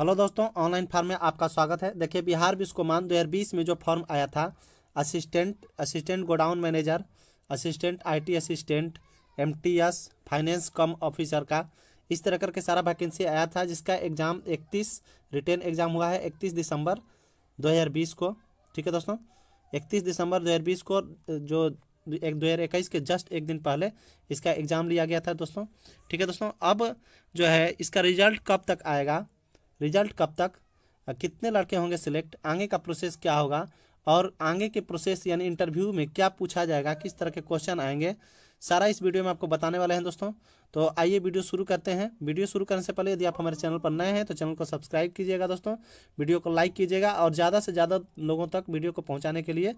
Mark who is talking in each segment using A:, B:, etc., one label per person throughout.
A: hello दोस्तों online form में आपका स्वागत है देखिए बिहार हज़ार 2020 में जो फॉर्म आया था assistant assistant godown manager assistant IT assistant MTS finance cum officer का इस तरह करके सारा वैकेंसी आया था जिसका एग्ज़ाम 31 रिटर्न एग्ज़ाम हुआ है 31 दिसंबर 2020 को ठीक है दोस्तों इकतीस दिसंबर बीस को जो एक दो हज़ार इक्कीस के जस्ट एक दिन पहले इसका एग्ज़ाम लिया गया था दोस्तों ठीक है दोस्तों अब जो है इसका रिजल्ट कब तक आएगा रिजल्ट कब तक कितने लड़के होंगे सिलेक्ट आगे का प्रोसेस क्या होगा और आगे के प्रोसेस यानी इंटरव्यू में क्या पूछा जाएगा किस तरह के क्वेश्चन आएंगे सारा इस वीडियो में आपको बताने वाले हैं दोस्तों तो आइए वीडियो शुरू करते हैं वीडियो शुरू करने से पहले यदि आप हमारे चैनल पर नए हैं तो चैनल को सब्सक्राइब कीजिएगा दोस्तों वीडियो को लाइक कीजिएगा और ज़्यादा से ज़्यादा लोगों तक वीडियो को पहुँचाने के लिए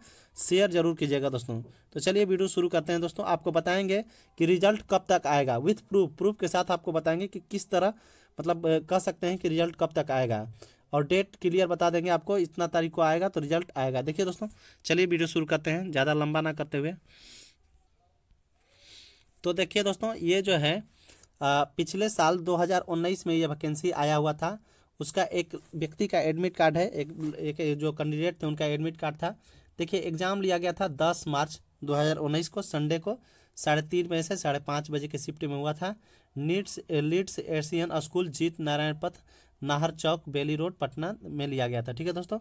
A: शेयर जरूर कीजिएगा दोस्तों तो चलिए वीडियो शुरू करते हैं दोस्तों आपको बताएंगे कि रिजल्ट कब तक आएगा विथ प्रूफ प्रूफ के साथ आपको बताएंगे कि किस तरह मतलब कह सकते हैं कि रिजल्ट कब तक आएगा और डेट क्लियर बता देंगे आपको इतना तारीख को आएगा तो रिजल्ट आएगा देखिए दोस्तों चलिए वीडियो शुरू करते हैं ज़्यादा लंबा ना करते हुए तो देखिए दोस्तों ये जो है आ, पिछले साल 2019 में ये वैकेंसी आया हुआ था उसका एक व्यक्ति का एडमिट कार्ड है एक, एक जो कैंडिडेट थे उनका एडमिट कार्ड था देखिए एग्ज़ाम लिया गया था 10 मार्च 2019 को संडे को साढ़े तीन बजे से साढ़े पाँच बजे के शिफ्ट में हुआ था नीट्स लिट्स Asian school Jeet Narayan Path Nahar Chowk Bailey road Patna में लिया गया था ठीक है दोस्तों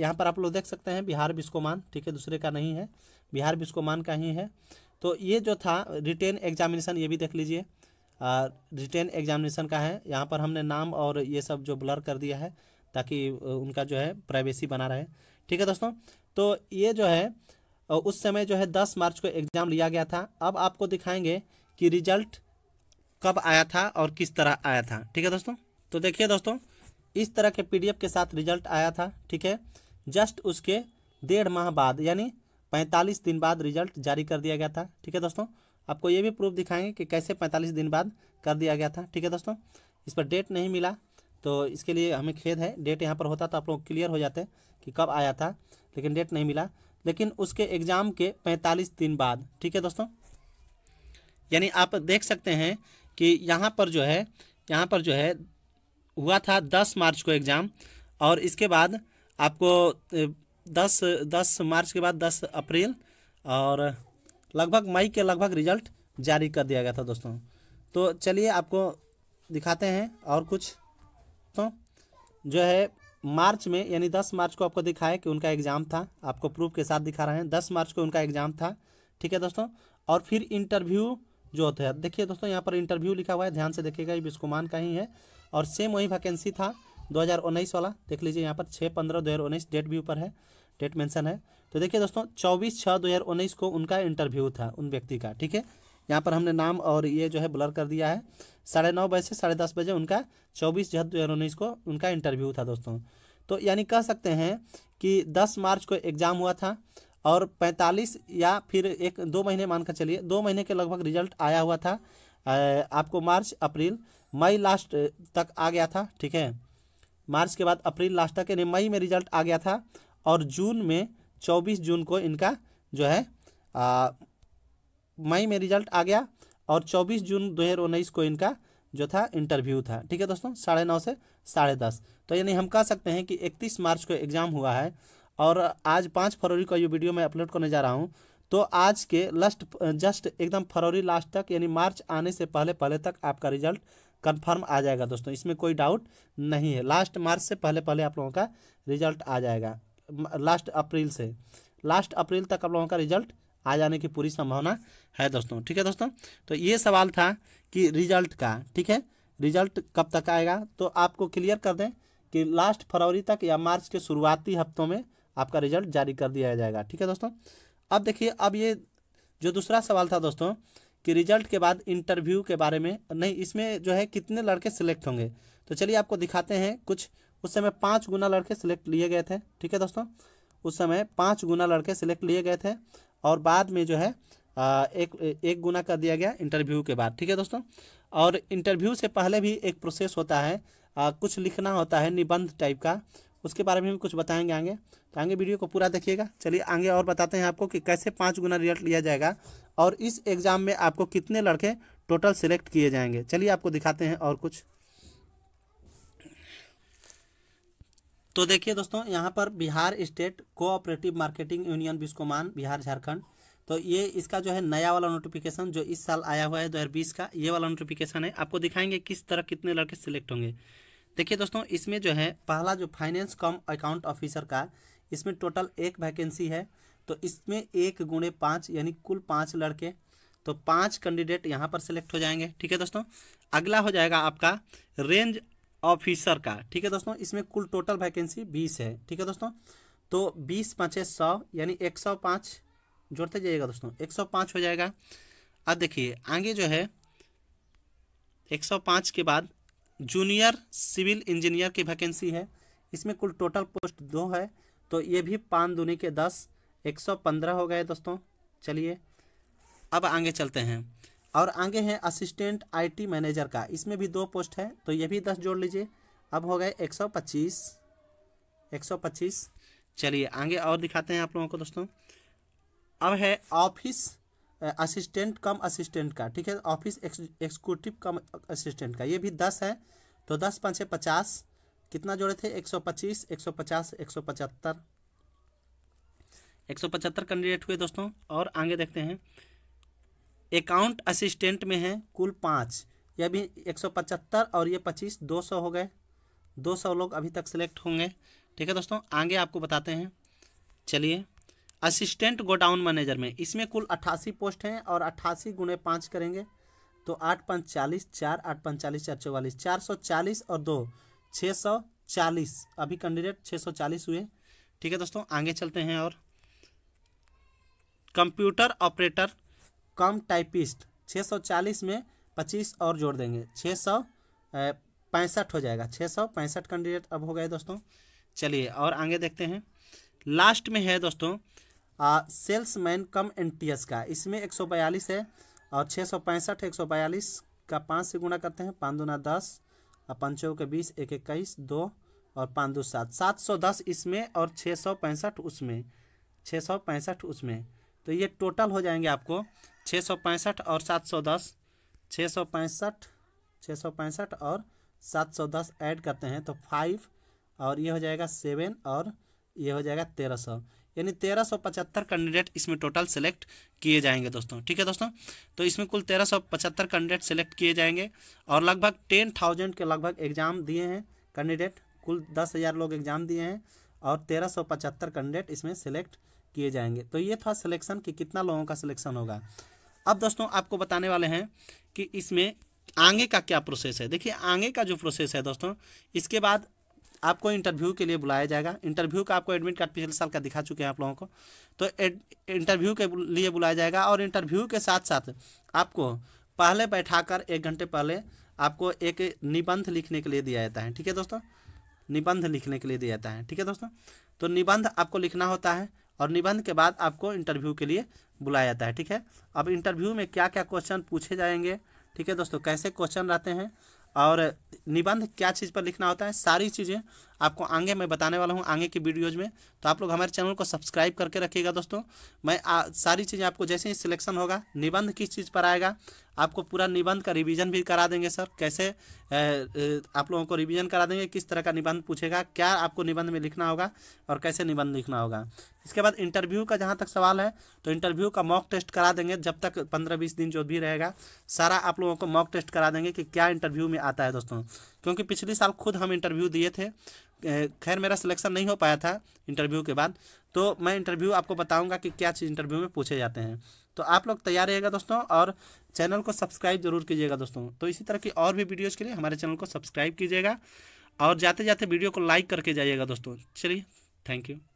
A: यहाँ पर आप लोग देख सकते हैं बिहार बिस्कोमान ठीक है दूसरे का नहीं है बिहार बिस्कोमान का ही है तो ये जो था रिटेन एग्जामिनेशन ये भी देख लीजिए रिटेन एग्जामिनेशन का है यहाँ पर हमने नाम और ये सब जो ब्लर कर दिया है ताकि उनका जो है प्राइवेसी बना रहे ठीक है दोस्तों तो ये जो है उस समय जो है दस मार्च को एग्ज़ाम लिया गया था अब आपको दिखाएंगे कि रिजल्ट कब आया था और किस तरह आया था ठीक है दोस्तों तो देखिए दोस्तों इस तरह के पी के साथ रिजल्ट आया था ठीक है जस्ट उसके डेढ़ माह बाद यानी पैंतालीस दिन बाद रिजल्ट जारी कर दिया गया था ठीक है दोस्तों आपको ये भी प्रूफ दिखाएंगे कि कैसे पैंतालीस दिन बाद कर दिया गया था ठीक है दोस्तों इस पर डेट नहीं मिला तो इसके लिए हमें खेद है डेट यहाँ पर होता तो आप लोग क्लियर हो जाते कि कब आया था लेकिन डेट नहीं मिला लेकिन उसके एग्ज़ाम के पैंतालीस दिन बाद ठीक है दोस्तों यानी आप देख सकते हैं कि यहाँ पर जो है यहाँ पर जो है हुआ था दस मार्च को एग्ज़ाम और इसके बाद आपको दस दस मार्च के बाद दस अप्रैल और लगभग मई के लगभग रिजल्ट जारी कर दिया गया था दोस्तों तो चलिए आपको दिखाते हैं और कुछ तो जो है मार्च में यानी दस मार्च को आपको दिखाया कि उनका एग्ज़ाम था आपको प्रूफ के साथ दिखा रहे हैं दस मार्च को उनका एग्ज़ाम था ठीक है दोस्तों और फिर इंटरव्यू जो होते हैं देखिए दोस्तों यहाँ पर इंटरव्यू लिखा हुआ है ध्यान से देखिएगा ये बिस्कुमान का ही है और सेम वही वैकेंसी था 2019 वाला देख लीजिए यहाँ पर छः पंद्रह दो डेट भी ऊपर है डेट मेंशन है तो देखिए दोस्तों चौबीस छः दो को उनका इंटरव्यू था उन व्यक्ति का ठीक है यहाँ पर हमने नाम और ये जो है ब्लर कर दिया है साढ़े नौ बजे से साढ़े दस बजे उनका चौबीस जहत दो को उनका इंटरव्यू था दोस्तों तो यानी कह सकते हैं कि दस मार्च को एग्ज़ाम हुआ था और 45 या फिर एक दो महीने मानकर चलिए दो महीने के लगभग रिजल्ट आया हुआ था आपको मार्च अप्रैल मई लास्ट तक आ गया था ठीक है मार्च के बाद अप्रैल लास्ट तक यानी मई में रिजल्ट आ गया था और जून में चौबीस जून को इनका जो है मई में रिजल्ट आ गया और चौबीस जून दो को इनका जो था इंटरव्यू था ठीक है दोस्तों साढ़े नौ से साढ़े दस तो यानी हम कह सकते हैं कि इकतीस मार्च को एग्ज़ाम हुआ है और आज पाँच फरवरी का ये वीडियो मैं अपलोड करने जा रहा हूँ तो आज के लास्ट जस्ट एकदम फरवरी लास्ट तक यानी मार्च आने से पहले पहले तक आपका रिजल्ट कंफर्म आ जाएगा दोस्तों इसमें कोई डाउट नहीं है लास्ट मार्च से पहले पहले आप लोगों का रिजल्ट आ जाएगा लास्ट अप्रैल से लास्ट अप्रैल तक आप लोगों का रिजल्ट आ जाने की पूरी संभावना है दोस्तों ठीक है दोस्तों तो ये सवाल था कि रिजल्ट का ठीक है रिजल्ट कब तक आएगा तो आपको क्लियर कर दें कि लास्ट फरवरी तक या मार्च के शुरुआती हफ्तों में आपका रिजल्ट जारी कर दिया जाएगा ठीक है दोस्तों अब देखिए अब ये जो दूसरा सवाल था दोस्तों कि रिजल्ट के बाद इंटरव्यू के बारे में नहीं इसमें जो है कितने लड़के सिलेक्ट होंगे तो चलिए आपको दिखाते हैं कुछ उस समय पाँच गुना लड़के सिलेक्ट लिए गए थे ठीक है दोस्तों उस समय पाँच गुना लड़के सिलेक्ट लिए गए थे और बाद में जो है एक एक गुना कर दिया गया इंटरव्यू के बाद ठीक है दोस्तों और इंटरव्यू से पहले भी एक प्रोसेस होता है आ, कुछ लिखना होता है निबंध टाइप का उसके बारे में भी कुछ बताएंगे आगे तो आगे वीडियो को पूरा देखिएगा चलिए आगे और बताते हैं आपको कि कैसे पाँच गुना रिजल्ट लिया जाएगा और इस एग्ज़ाम में आपको कितने लड़के टोटल सिलेक्ट किए जाएंगे चलिए आपको दिखाते हैं और कुछ तो देखिए दोस्तों यहाँ पर Bihar state cooperative marketing union Biscomaun Bihar Jharkhand तो ये इसका जो है नया वाला नोटिफिकेशन जो इस साल आया हुआ है 2020 का ये वाला नोटिफिकेशन है आपको दिखाएंगे किस तरह कितने लड़के सिलेक्ट होंगे देखिए दोस्तों इसमें जो है पहला जो फाइनेंस कम अकाउंट ऑफिसर का इसमें टोटल एक वैकेंसी है तो इसमें एक गुणे पाँच यानी कुल पाँच लड़के तो पाँच कैंडिडेट यहाँ पर सेलेक्ट हो जाएंगे ठीक है दोस्तों अगला हो जाएगा आपका रेंज ऑफिसर का ठीक है दोस्तों इसमें कुल टोटल वैकेंसी बीस है ठीक है दोस्तों तो बीस पाँचे सौ यानी एक सौ पाँच जोड़ते जाइएगा दोस्तों एक सौ पाँच हो जाएगा अब देखिए आगे जो है एक सौ पाँच के बाद जूनियर सिविल इंजीनियर की वैकेंसी है इसमें कुल टोटल पोस्ट दो है तो ये भी पाँच दूनी के दस एक सौ पंद्रह हो गए दोस्तों चलिए अब आगे चलते हैं और आगे हैं असिस्टेंट आईटी मैनेजर का इसमें भी दो पोस्ट है तो ये भी दस जोड़ लीजिए अब हो गए एक सौ पच्चीस एक सौ पच्चीस चलिए आगे और दिखाते हैं आप लोगों को दोस्तों अब है ऑफिस असिस्टेंट कम असिस्टेंट का ठीक है ऑफिस एक्सक्यूटिव कम असिस्टेंट का ये भी दस है तो दस पाँच छः पचास कितना जोड़े थे एक सौ पच्चीस एक सौ पचास एक सौ पचहत्तर एक सौ पचहत्तर कैंडिडेट हुए दोस्तों और आगे देखते हैं अकाउंट असिस्टेंट में है कुल पाँच यह भी एक सौ पचहत्तर और ये पच्चीस दो सौ हो गए दो सौ लोग अभी तक सिलेक्ट होंगे ठीक है दोस्तों आगे आपको बताते हैं चलिए असिस्टेंट गोडाउन मैनेजर में इसमें कुल अट्ठासी पोस्ट हैं और अट्ठासी गुणे पाँच करेंगे तो आठ पाँच चालीस चार आठ पाँच चालीस चार चौवालीस चार सौ चालीस और दो छः सौ चालीस अभी कैंडिडेट छः सौ चालीस हुए ठीक है दोस्तों आगे चलते हैं और कंप्यूटर ऑपरेटर कम टाइपिस्ट छः सौ चालीस में पच्चीस और जोड़ देंगे छः सौ पैंसठ हो जाएगा छः सौ पैंसठ कैंडिडेट अब हो गए दोस्तों चलिए और आगे देखते हैं लास्ट में है दोस्तों सेल्समैन कम एनटीएस का इसमें 142 है और छः सौ पैंसठ एक सौ बयालीस का पाँच से गुणा करते हैं पाँच दूना दस और पंचों के बीस एक इक्कीस दो और पाँच दो सात सात सौ दस इसमें और छः सौ पैंसठ उसमें छः सौ पैंसठ उसमें तो ये टोटल हो जाएंगे आपको छः सौ पैंसठ और सात सौ दस छः सौ पैंसठ छः सौ पैंसठ और सात सौ दस ऐड करते हैं तो फाइव और ये हो जाएगा सेवन और ये हो जाएगा तेरह सौ यानी तेरह सौ पचहत्तर कैंडिडेट इसमें टोटल सेलेक्ट किए जाएंगे दोस्तों ठीक है दोस्तों तो इसमें कुल तेरह सौ पचहत्तर कैंडिडेट सेलेक्ट किए जाएंगे और लगभग टेन थाउजेंड के लगभग एग्ज़ाम दिए हैं कैंडिडेट कुल दस हज़ार लोग एग्ज़ाम दिए हैं और तेरह सौ पचहत्तर कैंडिडेट इसमें सेलेक्ट किए जाएंगे तो ये था सिलेक्शन कि कितना लोगों का सिलेक्शन होगा अब दोस्तों आपको बताने वाले हैं कि इसमें आगे का क्या प्रोसेस है देखिए आगे का जो प्रोसेस है दोस्तों इसके बाद आपको इंटरव्यू के लिए बुलाया जाएगा इंटरव्यू का आपको एडमिट कार्ड पिछले साल का दिखा चुके हैं आप लोगों को तो इंटरव्यू के लिए बुलाया जाएगा और इंटरव्यू के साथ साथ आपको पहले बैठाकर एक घंटे पहले आपको एक निबंध लिखने के लिए दिया जाता है ठीक है दोस्तों निबंध लिखने के लिए दिया जाता है ठीक है दोस्तों तो निबंध आपको लिखना होता है और निबंध के बाद आपको इंटरव्यू के लिए बुलाया जाता है ठीक है अब इंटरव्यू में क्या क्या क्वेश्चन पूछे जाएंगे ठीक है दोस्तों कैसे क्वेश्चन रहते हैं और निबंध क्या चीज़ पर लिखना होता है सारी चीज़ें आपको आगे मैं बताने वाला हूँ आगे की वीडियोज में तो आप लोग हमारे चैनल को सब्सक्राइब करके रखिएगा दोस्तों मैं आ, सारी चीज़ें आपको जैसे ही सिलेक्शन होगा निबंध किस चीज़ पर आएगा आपको पूरा निबंध का रिवीजन भी करा देंगे सर कैसे आप लोगों को रिवीजन करा देंगे किस तरह का निबंध पूछेगा क्या आपको निबंध में लिखना होगा और कैसे निबंध लिखना होगा इसके बाद इंटरव्यू का जहाँ तक सवाल है तो इंटरव्यू का मॉक टेस्ट करा देंगे जब तक पंद्रह बीस दिन जो भी रहेगा सारा आप लोगों को मॉक टेस्ट करा देंगे कि क्या इंटरव्यू में आता है दोस्तों क्योंकि पिछले साल खुद हम इंटरव्यू दिए थे खैर मेरा सिलेक्शन नहीं हो पाया था इंटरव्यू के बाद तो मैं इंटरव्यू आपको बताऊंगा कि क्या चीज़ इंटरव्यू में पूछे जाते हैं तो आप लोग तैयार रहिएगा दोस्तों और चैनल को सब्सक्राइब जरूर कीजिएगा दोस्तों तो इसी तरह की और भी वीडियोज़ के लिए हमारे चैनल को सब्सक्राइब कीजिएगा और जाते जाते वीडियो को लाइक करके जाइएगा दोस्तों चलिए थैंक यू